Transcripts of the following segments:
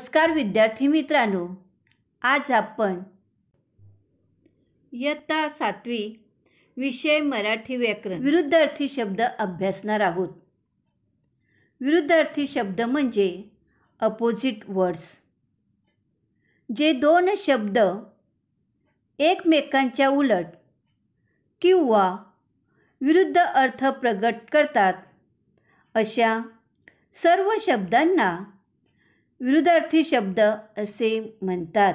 नमस्कार विद्यार्थी मित्रांनो आज आपण इयत्ता सातवी विषय मराठी व्याकरण विरुद्धार्थी शब्द अभ्यासणार आहोत विरुद्धार्थी शब्द म्हणजे अपोजिट वर्ड्स जे दोन शब्द एकमेकांच्या उलट किंवा विरुद्ध अर्थ प्रगट करतात अशा सर्व शब्दांना विरुद्धार्थी शब्द असे म्हणतात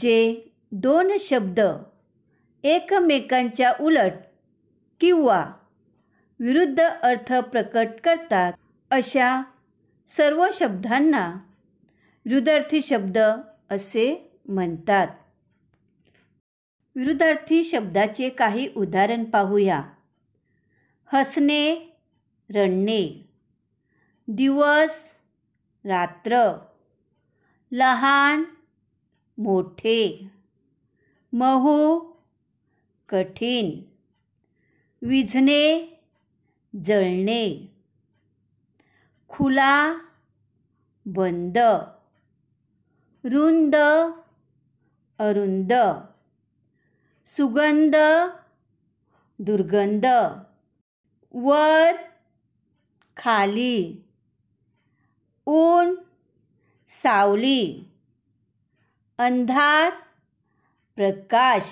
जे दोन शब्द एकमेकांच्या उलट किंवा विरुद्ध अर्थ प्रकट करतात अशा सर्व शब्दांना विरुद्धार्थी शब्द असे म्हणतात विरुद्धार्थी शब्दाचे काही उदाहरण पाहूया हसणे रडणे दिवस रात्र लहान मोठे महो कठीण विझणे जळणे खुला बंद रुंद अरुंद सुगंध दुर्गंध वर खाली ऊन सावली अंधार प्रकाश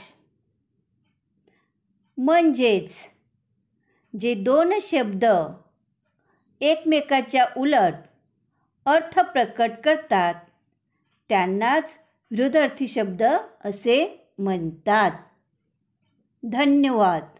म्हणजेच जे दोन शब्द एकमेकाच्या उलट अर्थ प्रकट करतात त्यांनाच विरोधार्थी शब्द असे म्हणतात धन्यवाद